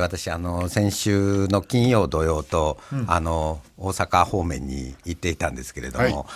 私あの先週の金曜土曜と、うん、あの大阪方面に行っていたんですけれども、はい、もう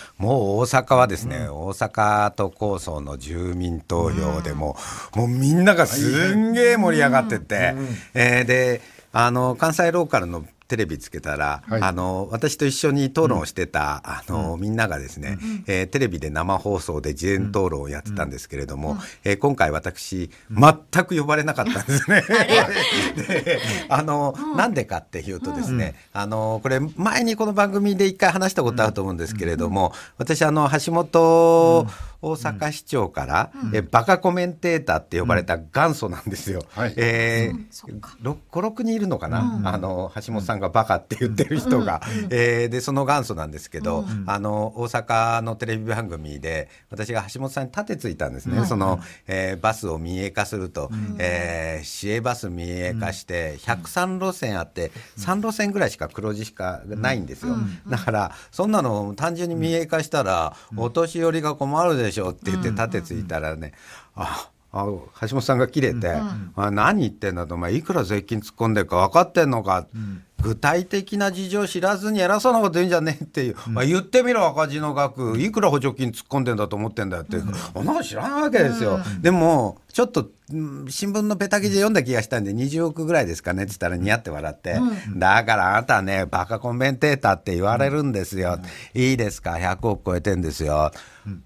大阪はですね、うん、大阪都構想の住民投票でも、うん、もうみんながすんげえ盛り上がってて、うん、えー、であの関西ローカルのテレビつけたら、はい、あの私と一緒に討論をしてた、うん、あの、みんながですね、うん、えー、テレビで生放送で事前討論をやってたんですけれども、うん、えー、今回私、全く呼ばれなかったんですね。であの、なんでかっていうとですね、あのこれ前にこの番組で一回話したことあると思うんですけれども、私あの橋本、大阪市長から、うん、えバカコメンテーターって呼ばれた元祖なんですよ。うん、えー、56人いるのかな、うん、あの橋本さんがバカって言ってる人が、うん、えー、でその元祖なんですけど、あの大阪のテレビ番組で私が橋本さんに立てついたんですね、その、えー、バスを民営化すると、え市営バス民営化して103路線あって3路線ぐらいしか黒字しかないんですよ。だからそんなの単純に民営化したら、お年寄りが困るでしょしょ」って言って盾ついたらね、ああ橋本さんが切れて「うん、あ何言ってんだ」と「お前いくら税金突っ込んでるか分かってんのか」うん、具体的な事情知らずに偉そうなこと言うんじゃねえ」っていう、うん、まあ、言ってみろ赤字の額いくら補助金突っ込んでんだと思ってんだよっていん、なの知らないわけですよ。でもちょっと、新聞のペタ記事読んだ気がしたんで、20億ぐらいですかねって言ったら、にヤって笑って、うん、だからあなたね、バカコンベンテーターって言われるんですよ。うん、いいですか、100億超えてんですよ。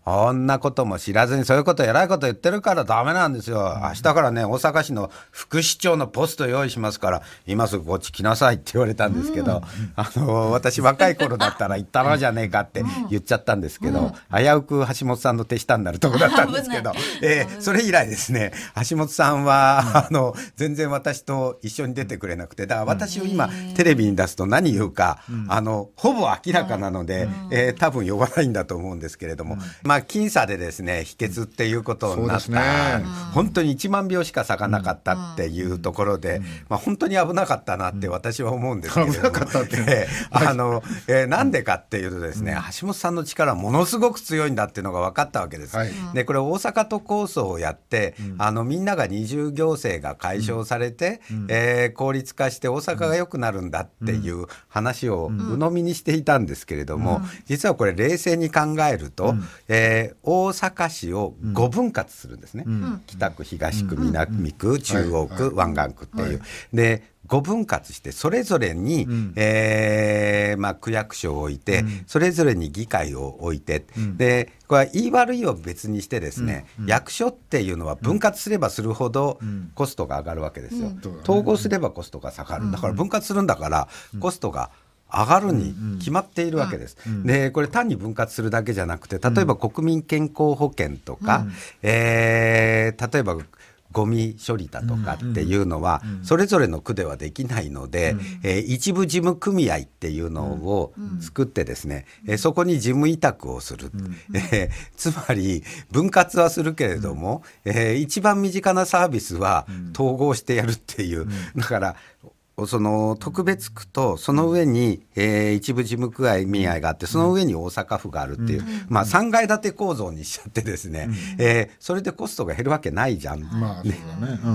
こ、うん、んなことも知らずに、そういうこと、偉いこと言ってるからだめなんですよ。明日からね、大阪市の副市長のポスト用意しますから、今すぐこっち来なさいって言われたんですけど、あの、私若い頃だったら行ったのじゃねえかって言っちゃったんですけど、危うく橋本さんの手下になるとこだったんですけど、えー、それ以来ですね、ね橋本さんは、うん、あの全然私と一緒に出てくれなくてだから私を今、テレビに出すと何言うか、あのほぼ明らかなので、えー、多分呼ばないんだと思うんですけれども、まあ僅差でですね秘訣っていうことになった、ね、本当に1万票しか咲かなかったっていうところで、まあ、本当に危なかったなって私は思うんですけれども、あの、えなんでかっていうとですね、橋本さんの力はものすごく強いんだっていうのが分かったわけです。はい、でこれ大阪都構想をやって、あのみんなが二重行政が解消されて、うん、えー、効率化して大阪が良くなるんだっていう話を鵜呑みにしていたんですけれども、実はこれ冷静に考えると、うん、えー、大阪市を5分割するんですね、北区東区南区中央区、湾岸区っていう。で五分割してそれぞれに、うん、えー、まあ、区役所を置いて、うん、それぞれに議会を置いて、うん、でこれは言い悪いを別にしてですね、うん、役所っていうのは分割すればするほどコストが上がるわけですよ、統合すればコストが下がるだから分割するんだからコストが上がるに決まっているわけです。うんうん、でこれ単に分割するだけじゃなくて例えば国民健康保険とか、うん、えー、例えばゴミ処理だとかっていうのは、それぞれの区ではできないので、え一部事務組合っていうのを作ってですね、えそこに事務委託をする、えつまり分割はするけれども、え一番身近なサービスは統合してやるっていう、だからその特別区とその上に、えー、一部事務組合があってその上に大阪府があるっていう、まあ、3階建て構造にしちゃってですね、うえそれでコストが減るわけないじゃん、まあね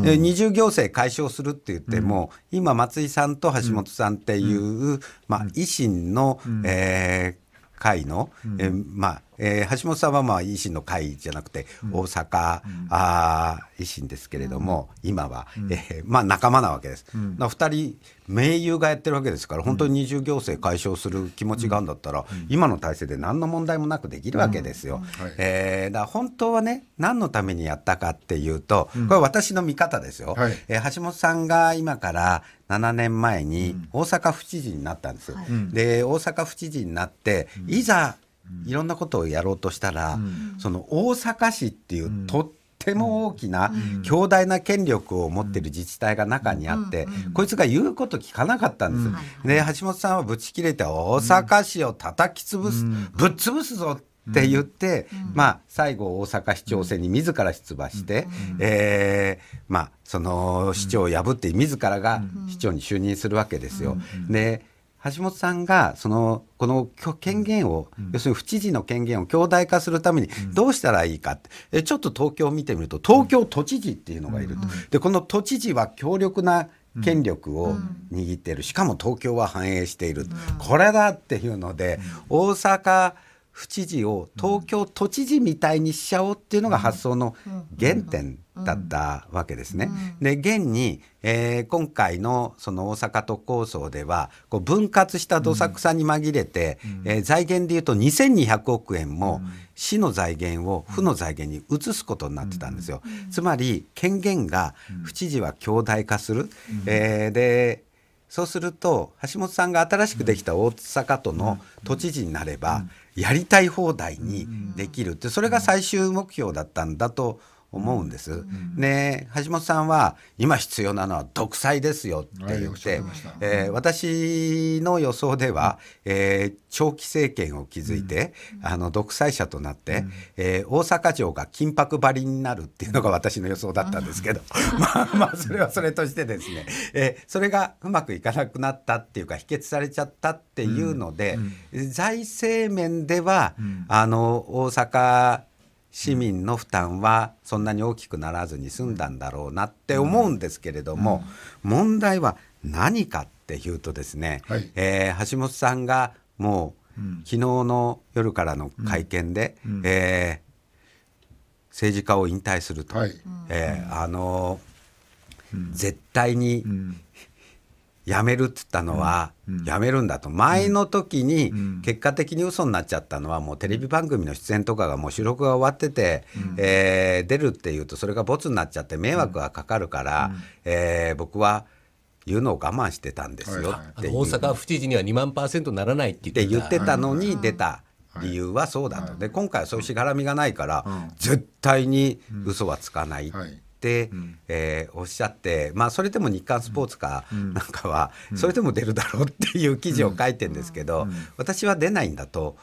ね二重行政解消するって言っても、今松井さんと橋本さんっていう、まあ、維新の、うえ会の、えまあえー、橋本さんはまあ維新の会じゃなくて大阪、うん、あ維新ですけれども、うん、今は、えー、まあ、仲間なわけです、うん、2人盟友がやってるわけですから本当に二重行政解消する気持ちがあるんだったら、今の体制で何の問題もなくできるわけですよ。うんはい、えー、だ本当はね何のためにやったかっていうとこれ私の見方ですよ、はい、えー、橋本さんが今から7年前に大阪府知事になったんです。で大阪府知事になっていざいろんなことをやろうとしたら、その大阪市っていうとっても大きな強大な権力を持ってる自治体が中にあって、こいつが言うこと聞かなかったんです。で橋本さんはぶち切れて大阪市を叩き潰す、ぶっ潰すぞって言って、まあ最後大阪市長選に自ら出馬して、うえまあその市長を破って自らが市長に就任するわけですよ。で橋本さんがそのこの権限を、うん、要するに府知事の権限を強大化するためにどうしたらいいかって、うん、ちょっと東京を見てみると東京都知事っていうのがいると、うん、でこの都知事は強力な権力を握っているしかも東京は繁栄している、これだっていうので、大阪府知事を東京都知事みたいにしちゃおうっていうのが発想の原点だったわけですね。で現に、えー、今回のその大阪都構想ではこう分割したどさくさに紛れて、えー、財源でいうと2200億円も市の財源を府の財源に移すことになってたんですよ。つまり権限が府知事は強大化する、えー、でそうすると橋本さんが新しくできた大阪都の都知事になればやりたい放題にできるってそれが最終目標だったんだと思うんです。で橋本さんは今必要なのは独裁ですよって言って、はい、えー、私の予想では、えー、長期政権を築いて、あの独裁者となって、えー、大阪城が金箔張りになるっていうのが私の予想だったんですけどまあまあそれはそれとしてですね、えそれがうまくいかなくなったっていうか否決されちゃったっていうので、財政面では、あの大阪市民の負担はそんなに大きくならずに済んだんだろうなって思うんですけれども、問題は何かっていうとですね、はい、えー、橋本さんがもう、昨日の夜からの会見で、うんうん、えー、政治家を引退すると、はい、えー、あのー、絶対に、やめるって言ったのは、やめるんだと、前の時に結果的に嘘になっちゃったのは、もうテレビ番組の出演とかがもう収録が終わってて、うえ出るっていうと、それがボツになっちゃって、迷惑がかかるから、うえ僕は。いうのを我慢してたんですよって大阪府知事には2万パーセントならないって言ってたのに出た理由はそうだと、で今回はそういうしがらみがないから、絶対に嘘はつかない、うん、えー、おっしゃって、まあ、それでも日刊スポーツかなんかは、それでも出るだろうっていう記事を書いてんですけど、私は出ないんだと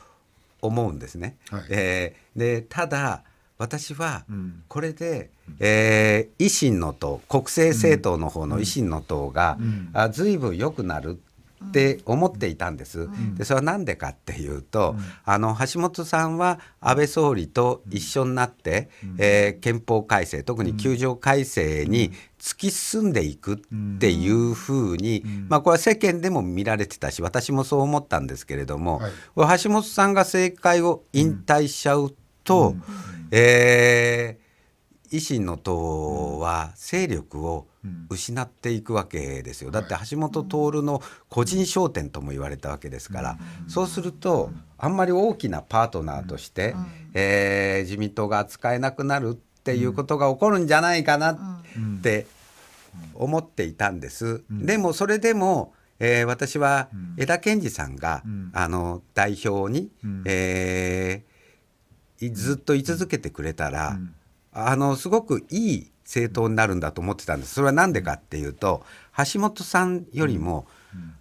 思うんですね。はい、えー、でただ私はこれで、うん、えー、維新の党国政政党の方の維新の党が、うんうん、あ随分良くなるって思っていたんです。でそれは何でかっていうと、あの橋本さんは安倍総理と一緒になって、えー、憲法改正特に9条改正に突き進んでいくっていうふうに、まあ、これは世間でも見られてたし私もそう思ったんですけれども、はい、橋本さんが政界を引退しちゃうと、えー、維新の党は勢力を失っていくわけですよだって橋本徹の個人商店とも言われたわけですからそうするとあんまり大きなパートナーとして、えー、自民党が扱えなくなるっていうことが起こるんじゃないかなって思っていたんです。でもそれでもえー、私は江田健二さんが、うん、あの代表に、うん、えー、ずっと居続けてくれたら、うん、あのすごくいい政党になるんだと思ってたんですそれは何でかっていうと橋本さんよりも、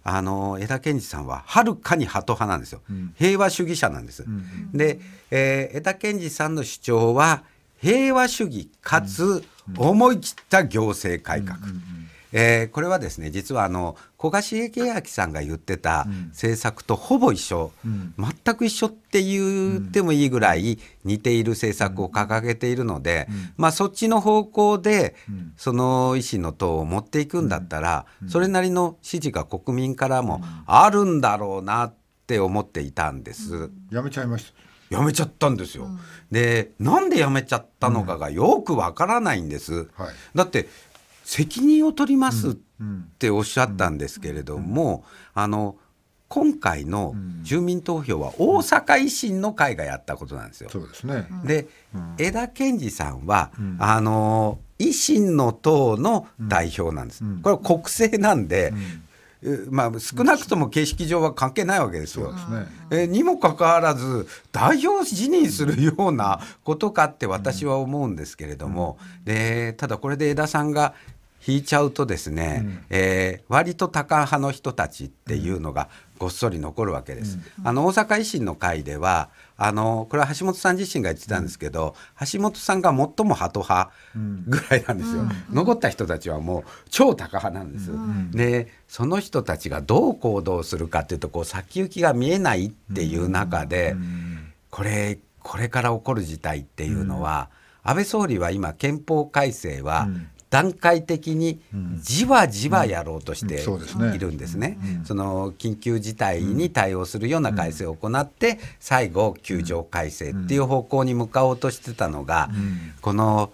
あの江田健二さんははるかに鳩派なんですよ、平和主義者なんです。で、えー、江田健二さんの主張は平和主義かつ思い切った行政改革。えー、これはですね実はあの小賀茂樹明さんが言ってた政策とほぼ一緒、うん、全く一緒って言ってもいいぐらい似ている政策を掲げているので、うん、まあ、そっちの方向でその維新の党を持っていくんだったら、それなりの支持が国民からもあるんだろうなって思っていたんです。やめちゃいました辞めちゃったんですよ。うん、でなんでやめちゃったのかがよくわからないんです。うんはい、だって責任を取りますっておっしゃったんですけれども、あの今回の住民投票は大阪維新の会がやったことなんですよ。そうですね、で、うん、枝健二さんは、うん、あの維新の党の代表なんです。これは国政なんで、まあ、少なくとも形式上は関係ないわけですよ。すね、えにもかかわらず代表辞任するようなことかって私は思うんですけれども、でただこれで江田さんが引いちゃうとですね、うん、えー、割とタカ派の人たちっていうのがごっそり残るわけです。うん、あの大阪維新の会ではあのこれは橋本さん自身が言ってたんですけど、うん、橋本さんが最も鳩派ぐらいなんですよ、うん、残った人たちはもう超高派なんです、うん、でその人たちがどう行動するかっていうとこう先行きが見えないっていう中で、これこれから起こる事態っていうのは、安倍総理は今憲法改正は段階的にじわじわやろうとしているんですね。その緊急事態に対応するような改正を行って最後9条改正っていう方向に向かおうとしてたのがこの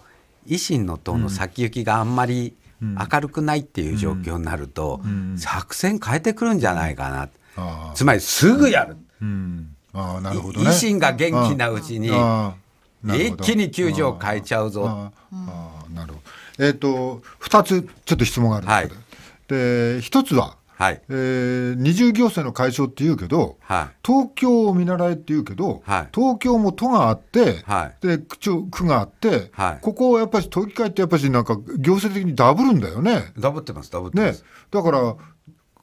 維新の党の先行きがあんまり明るくないっていう状況になると作戦変えてくるんじゃないかなつまりすぐやる。維新が元気なうちに一気に9条変えちゃうぞ。ああなるほどえっ、ー、と、二つちょっと質問があるんですけど、はいで一つは、はいえー、二重行政の解消っていうけど、はい、東京を見習えっていうけど、はい、東京も都があって、はい、で区区があって、はい、ここをやっぱり都議会ってやっぱりなんか行政的にダブるんだよね。ダブってますダブってます、ね、だから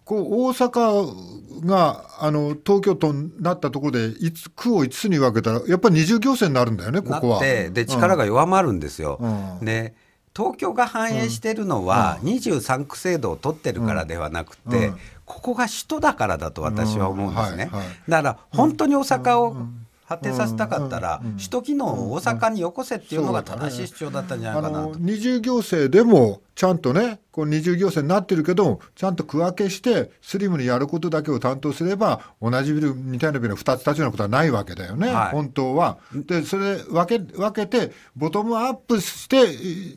こう大阪があの東京都になったところで区を5つに分けたらやっぱり二重行政になるんだよねここは。で力が弱まるんですよ。うん、ね東京が反映してるのは23区制度を取ってるからではなくて、ここが首都だからだと私は思うんですね。だから本当に大阪を発展させたかったら、首都機能を大阪によこせっていうのが正しい主張だったんじゃないかなと。二重行政でもちゃんとね、こう二重行政になってるけどちゃんと区分けして、スリムにやることだけを担当すれば、同じビル、似たうなビル二2つ立つようなことはないわけだよね、はい、本当は。で、それ分け、分けて、ボトムアップして、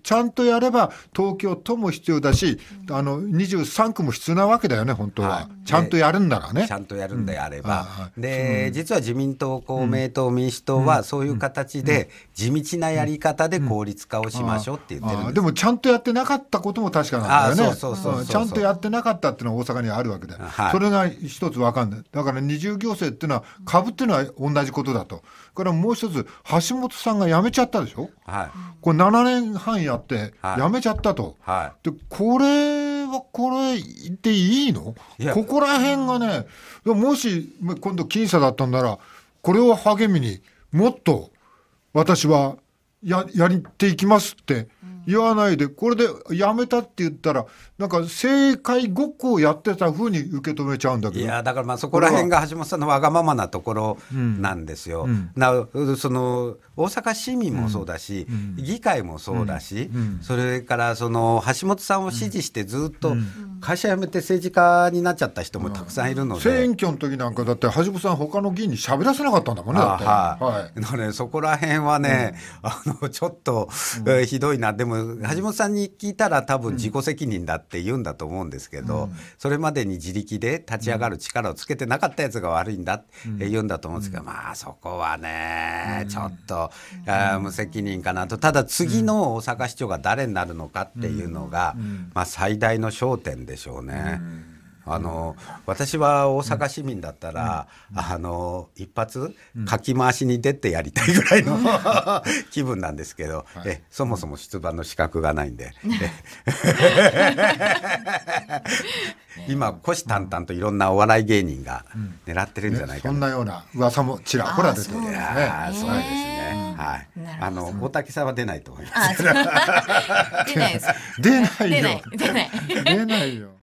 ちゃんとやれば、東京都も必要だし、あの、23区も必要なわけだよね、本当は。はい、ちゃんとやるんならね。ちゃんとやるんであれば。うん、で、うん、実は自民党、公明党、民主党は、そういう形で、地道なやり方で効率化をしましょうって言ってるんです、でも、ちゃんとやってなかったったことも確かなんだよね。ちゃんとやってなかったっていうのは大阪にあるわけで、はい、それが一つわかんない。だから二重行政っていうのは株っていうのは同じことだと。からもう一つ橋本さんが辞めちゃったでしょ。はい、これ7年半やって辞めちゃったと。はい、でこれはこれでいいのここら辺がね、もし今度僅差だったんなら、これを励みにもっと私はややりていきますって言わないで、これでやめたって言ったら、なんか政界ごっこをやってたふうに受け止めちゃうんだけどいやだからまあそこら辺が橋本さんのわがままなところなんですよ。うん、なその大阪市民もそうだし、うん、議会もそうだし、うん、それからその橋本さんを支持してずっと会社辞めて政治家になっちゃった人もたくさんいるので、選挙の時なんかだって橋本さん他の議員に喋らせなかったんだもんねだって。はい、はい、ね、そこら辺はね、あのちょっと、えひどいなでも橋本さんに聞いたら多分自己責任だって言うんだと思うんですけど、うん、それまでに自力で立ち上がる力をつけてなかったやつが悪いんだって言うんだと思うんですけど、うん、まあそこはねちょっと、うん、無責任かなとただ次の大阪市長が誰になるのかっていうのが、まあ、最大の焦点でしょうね。あの私は大阪市民だったら、あの一発かき回しに出てやりたいぐらいの 気分なんですけど、はい、えそもそも出馬の資格がないんで 今虎視眈々といろんなお笑い芸人が狙ってるんじゃないかな、ね、そんなような噂もちらほら出てるあですね。そうですね、はい、あの大竹さんは出ないと思います。出ないです。出ないよ。出ない。出ないよ。